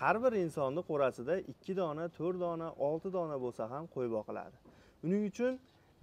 har bir insonni qo'rasida ikki dona to'rt dona olti dona bo'lsa ham qo'y boqiladi uning uchun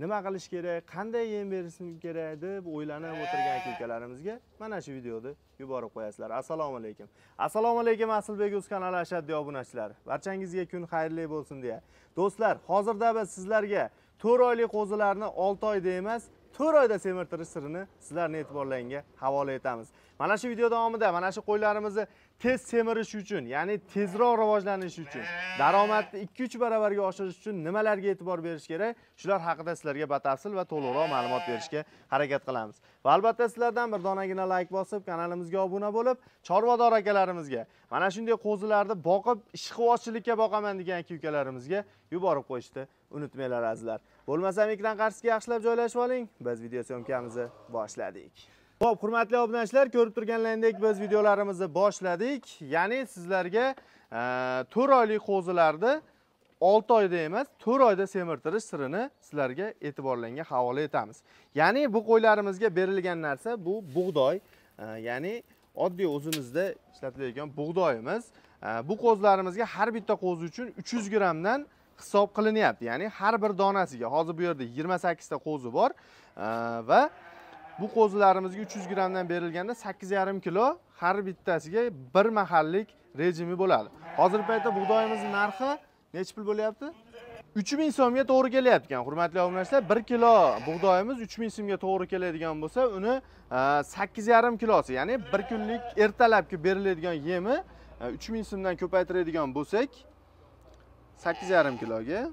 nima qilish kerak qanday yem berish kerak deb o'ylanib o'tirgan akalarimizga mana shu videoni yuborib qo'yasizlar assalomu alaykum assalomu alaykum aslbek uz kanali ashaddiy obunachilari barchangizga kun xayrli bo'lsin deya do'stlar hozirda biz sizlarga to'rt oylik qo'zilarni olti oyda emas to'rt oyda semirtirish sirini sizlarni e'tiborlaringga havola etamiz mana shu video davomida mana shu qo'ylarimizni tez semirish uchun ya'ni tezroq rivojlanish uchun daromadni ikki uch baravarga oshirish uchun nimalarga e'tibor berish kerak shular haqida sizlarga batafsil va to'liqroq ma'lumot berishga harakat qilamiz va albatta sizlardan bir donagina layk bosib kanalimizga obuna bo'lib chorvador akalarimizga mana shunday qo'zilarni boqib ishqivozchilikka boqaman degan aka ukalarimizga yuborib qo'yishni unutmanglar azizlar bo'lmasam ekran qarshisiga yaxshilab joylashib oling biz video syomkamizni boshladik Xo'p, hurmatli obunachilar, ko'rib turganlaringdek biz videolarimizni boshladik. Ya'ni sizlarga 4 e, oylik qo'zilarni 6 oyda emas, 4 oyda semirtirish sirini sizlarga e'tiborlarga havola etamiz. Ya'ni bu qo'ylarimizga berilgan narsa bu bug'doy, e, ya'ni oddiy o'zimizda ishlatilayotgan bug'doyimiz. E, bu qo'zlarimizga har bitta qo'zi uchun 300 grammdan hisob qilinyapti ya'ni har bir donasiga hozir bu yerda 28 ta qo'zi bor e, va bu qo'zilarimizga 300 grammdan berilganda 8,5 kilo har bittasiga bir mahallik rejimi bo'ladi hozirgi paytda bug'doyimizni narxi nechi pul bo'lyapti 3000 so'mga to'g'ri kelyapti ekan hurmatli obunachilar 1 kilo bug'doyimiz 3000 so'mga to'g'ri keladigan bo'lsa uni 8,5 e, kilosi ya'ni bir kunlik ertalabki beriladigan yemi 3000 e, so'mdan ko'paytiradigan bo'lsak sakkiz yarim kiloga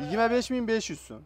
yigirma besh ming besh yuz so'm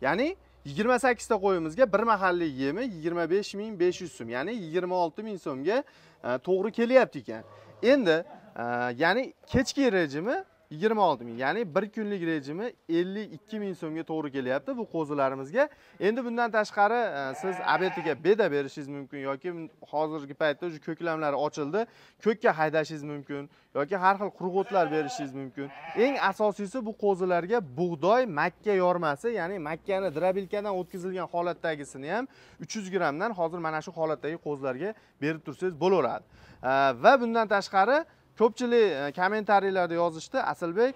ya'ni yigirma sakkizta qo'yimizga bir mahalliy yemi yigirma besh ming besh yuz so'm ya'ni yigirma olti ming so'mga e, to'g'ri kelyapti ekan endi e, ya'ni kechki rejimi 26 ming ya'ni bir kunlik rejimi 52 ming so'mga to'g'ri kelyapti bu qo'zilarimizga endi bundan tashqari e, siz abetiga beda berishingiz mumkin yoki hozirgi paytda уже ko'klamlari ochildi ko'kka haydashingiz mumkin yoki har xil qurg'o'tlar berishingiz mumkin eng asosiysi bu qo'zilarga bug'doy makka yormasi ya'ni makkani drabilkadan o'tkazilgan holatdagisini ham 300 grammdan hozir mana shu holatdagi qo'zilarga berib tursangiz bo'laveradi e, va bundan tashqari ko'pchilik e, kommentariylarda yozishdi Asilbek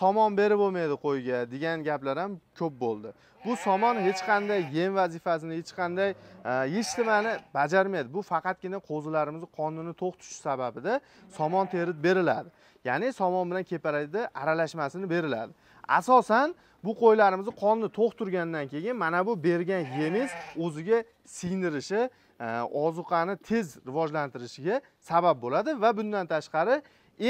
somon berib bo'lmaydi qo'yga degan gaplar ham ko'p bo'ldi bu somon hech qanday yem vazifasini hech qanday e, yechtimani bajarmaydi bu faqatgina qo'zilarimizni qonini to'xtatish sababida somon terib beriladi ya'ni somon bilan keparakda aralashmasini beriladi asosan bu qo'ylarimizni qonni to'xtirgandan keyin mana bu bergan yemiz o'ziga singdirishi e, ozuqani tez rivojlantirishiga sabab bo'ladi va bundan tashqari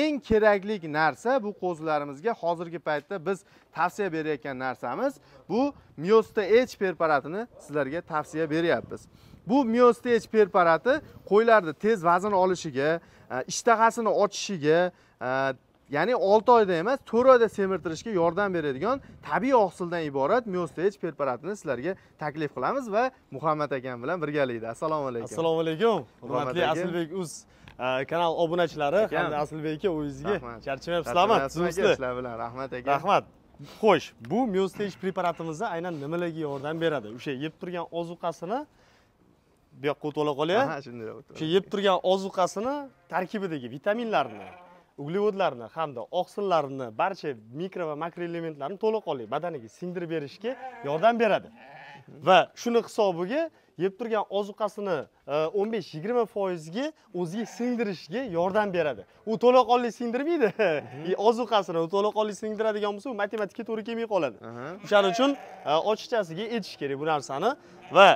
eng kerakli narsa bu qo'zilarimizga hozirgi paytda biz tavsiya berayotgan narsamiz bu miosta h preparatini sizlarga tavsiya beryapmiz bu miosta h preparati qo'ylarni tez vazn olishiga e, ishtahasini ochishiga e, ya'ni 6 oyda emas 4 oyda semirtirishga yordam beradigan tabiiy oqsildan iborat miostage preparatini sizlarga taklif qilamiz va muhammad akam bilan birgalikda assalomu alaykum assalomu alaykum hurmatli aslbek uz e, kanal obunachilari hamda aslbek aka o'zingizga charchamayapsizlarmi tuzumizda sizlar bilan rahmat aka rahmat xo'sh bu miostage preparatimizni aynan nimalarga yordam beradi o'sha yeb turgan ozuqasini bu yoqqa o'tib ola qolaylik shunday o'sha yeb turgan ozuqasini tarkibidagi vitaminlarni uglevodlarni hamda oqsillarni barcha mikro va makro elementlarni to'laqonli badaniga singdirib berishga yordam beradi va shuni hisobiga yeb turgan ozuqasini 15-20 e, foizga o'ziga singdirishga yordam beradi u to'laqonli singdirmaydi mhm. e, ozuqasini u to'laqonli singdiradigan bo'lsa u matematikaga to'g'ri kelmay qoladi o'shaning uchun e, ochiqchasiga aytish kerak bu narsani va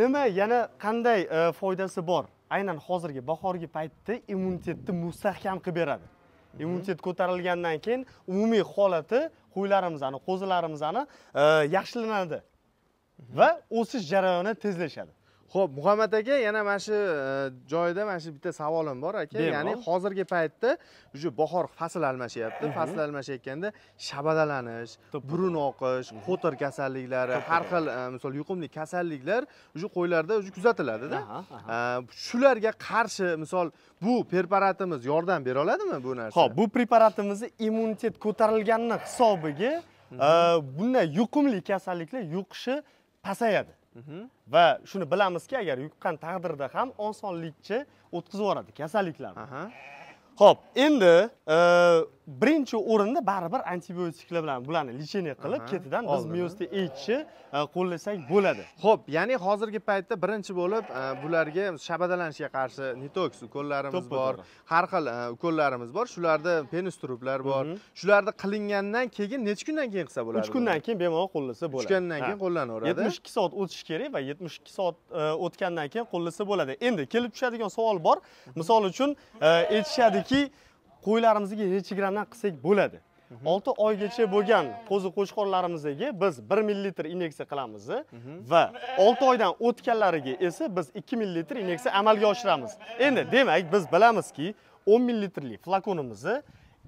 nima yana qanday foydasi bor aynan hozirgi bahorgi paytda immunitetni mustahkam qilib beradi mhm. immunitet ko'tarilgandan keyin umumiy holati qo'ylarimizni qo'zilarimizni e, yaxshilanadi mhm. va o'sish jarayoni tezlashadi ho'p muhammad aka yana mana shu e, joyida mana shu bitta savolim bor aka ya'ni hozirgi paytda уже bahor fasl almashyapti mhm. fasl almashayotganda shabadalanish burun oqish qo'tir mhm. kasalliklari har xil e, misol yuqumli kasalliklar уже qo'ylarda уже kuzatiladida e, shularga qarshi misol bu preparatimiz yordam bera oladimi bu narsa ho'p bu preparatimizni immunitet ko'tarilganini hisobiga mhm. bunday yuqumli kasalliklar yuqishi pasayadi va shuni bilamizki agar yuqqan taqdirda ham osonlikcha o'tkazib yuboradi kasalliklarni ho'p endi e, birinchi o'rinda baribir antibiotiklar bilan bularni lechение qilib ketidan biz myosni ekishni qo'llasak bo'ladi ho'p ya'ni hozirgi paytda birinchi bo'lib e, bularga shabadalanishga qarshi detoks ukollarimiz bor har xil e, ukollarimiz bor shularda penistruplar bor shularni qilingandan keyin necha kundan keyin qilsa bo'ladi uch kundan keyin bemalol qo'llasa bo'ladi uch kundan keyin qo'llanaveradi yetmish ikki soat o'tishi kerak va yetmish ikki soat o'tgandan keyin qo'llasa bo'ladi endi kelib tushadigan savol bor misol uchun aytishadiki yoki qo'ylarimizga necha qilsak bo'ladi olti oygacha bo'lgan qo'zi qo'chqorlarimizga biz bir millilitr inyeksiya qilamiz va olti oydan o'tganlariga esa biz ikki millilitr inyeksiya amalga oshiramiz endi demak biz bilamizki o'n millilitrli flakonimizni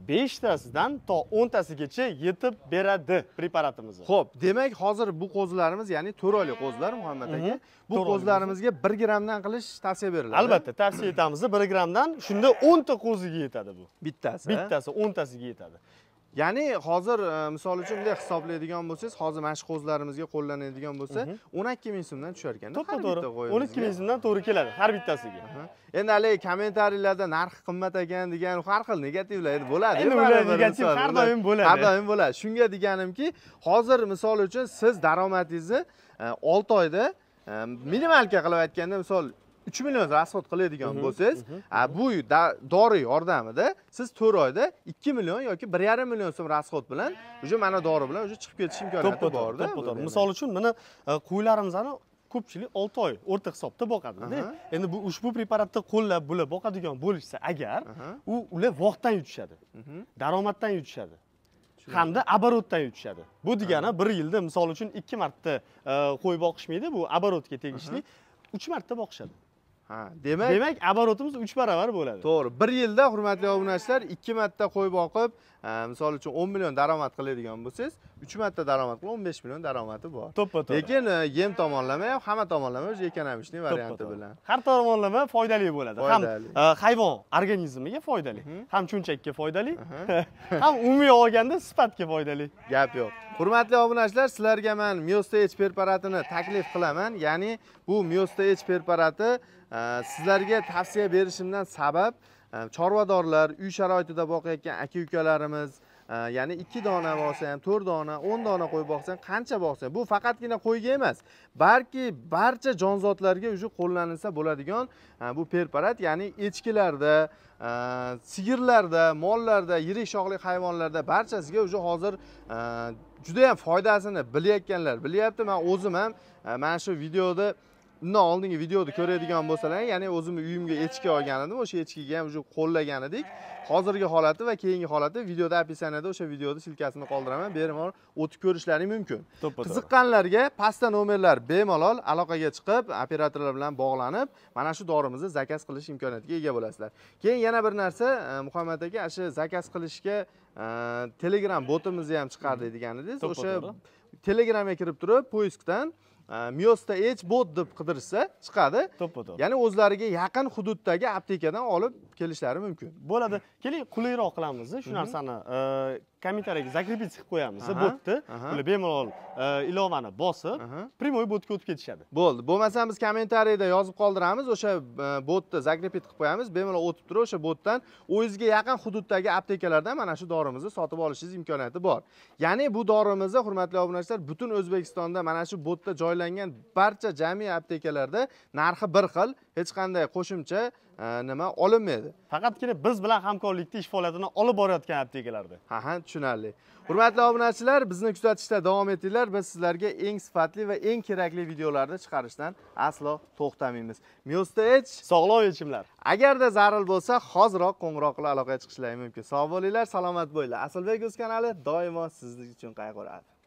beshtasidan to tasigacha yetib beradi preparatimiz ho'p demak hozir bu qo'zilarimiz ya'ni to'rt oylik qo'zilar muhammad aka mhm. bu qo'zilarimizga bir grammdan qilish tavsiya beriladi albatta tavsiya etamiz bir grammdan shunda o'nta qo'ziga yetadi bu bittasi bittasi o'ntasiga yetadi ya'ni hozir e, misol uchun bunday hisoblaydigan bo'lsangiz hozir mashqo'zlarimizga qo'llanadigan bo'lsa mhm. o'n ikki ming so'mdan tushar ekanda to'ppa to'g'ri o'n ikki ming so'mdan to'g'ri keladi har bittasiga endi haligi kommentariylarda narx qimmat ekan degan har xil negativlar endi bo'ladi endi ular negativ har doim bo'ladi har doim bo'ladi shunga deganimki hozir misol uchun siz daromadingizni e, olti oyda e, minimalka qilib aytganda misol 3 million rasxod qiladigan mhm, bo'lsangiz mhm. bu dori yordamida siz 4 oyda 2 million yoki 1,5 million so'm rasxod bilan уже mana dori bilan уже chiqib ketish imkoniyati borda misol uchun mana qo'ylarimizni ko'pchilik olti oy o'rta hisobda boqadida endi bu ushbu preparatni qo'llab bular boqadigan bo'lishsa agar u ular vaqtdan yutishadi mhm. daromaddan yutishadi hamda оборотdan yutishadi bu degani bir yilda misol uchun ikki marta qo'y boqishmaydi bu оборотga tegishli uch marta boqishadi ha demak demak оборотimiz uch baravar bo'ladi to'g'ri bir yilda hurmatli obunachilar ikki marta qo'y boqib misol uchun o'n million daromad qiladigan bo'lsangiz uch marta daromad qilib o'n besh million daromadi bor to'ppa to'g'ri lekin e, yem tomonlama ham hamma tomonlama o'sha ekonomichniy varianti bilan har tomonlama foydali bo'ladi ham e, hayvon organizmiga foydali mhm. ham shunchaki foydali mhm. ham umumiy olganda sifatga foydali gap yo'q hurmatli obunachilar sizlarga man miosta h preparatini taklif qilaman ya'ni bu miosta h preparati e, sizlarga tavsiya berishimdan sabab e, chorvadorlar uy sharoitida boqayotgan aka ukalarimiz ya'ni ikki dona bo'lsa ham to'rt dona o'n dona qo'y boqsang qancha boqsang bu faqatgina qo'yga emas balki barcha jonzotlarga уже qo'llanilsa bo'ladigan bu preparat ya'ni echkilarda e, sigirlarda mollarda yirik shoqli hayvonlarda barchasiga уже hozir e, judayam foydasini bilayotganlar bilyapti man o'zim ham e, mana shu videoda undan oldingi videoda ko'radigan bo'lsalar ya'ni o'zimni uyimga echki olgan edim o'sha echkiga ham уже qo'llagan edik hozirgi holati va keyingi holati videoda описаниеda o'sha videoni silkasini qoldiraman bemalol o'tib ko'rishlaring mumkin qiziqqanlarga pastda nomerlar bemalol aloqaga chiqib operatorlar bilan bog'lanib mana shu dorimizni zakaz qilish imkoniyatiga ega bo'lasizlar keyin yana bir narsa e, muhammad aka shu zakaz qilishga e, telegram botimizni ham chiqardik degan edingiz o'sha telegramga kirib turib poyezddan miosda h bot deb qidirishsa chiqadi to'ppa to'g'ri ya'ni o'zlariga yaqin hududdagi aptekadan olib kelishlari mumkin bo'ladi keling qulayroq qilamiz shu mhm. narsani e, kommentariyga закрепить qilib qo'yamiz botni ular bemalol e, ilovani bosib прямой botga o'tib ketishadi bo'ldi bo'lmasa biz kommentariyda yozib qoldiramiz o'sha e, botni закрепить qilib qo'yamiz bemalol o'tib turib o'sha botdan o'zingizga yaqin hududdagi aptekalardan mana shu dorimizni sotib olishingiz imkoniyati bor ya'ni bu dorimizni hurmatli obunachilar butun o'zbekistonda mana shu botda joylar joylangan barcha jami aptekalarda narxi bir xil hech qanday qo'shimcha e, nima olinmaydi faqatgina biz bilan hamkorlikda ish faoliyatini olib borayotgan aptekalarda ha ha tushunarli hurmatli obunachilar bizni kuzatishda davom etinglar biz sizlarga eng sifatli va eng kerakli videolarni chiqarishdan aslo to'xtamaymiz miosta ech sog'lom yechimlar agarda zarur bo'lsa hoziroq qo'ng'iroq qilib aloqaga chiqishlari mumkin sog' bo'linglar salomat bo'linglar asalbek o'z kanali doimo siz uchun qayg'uradi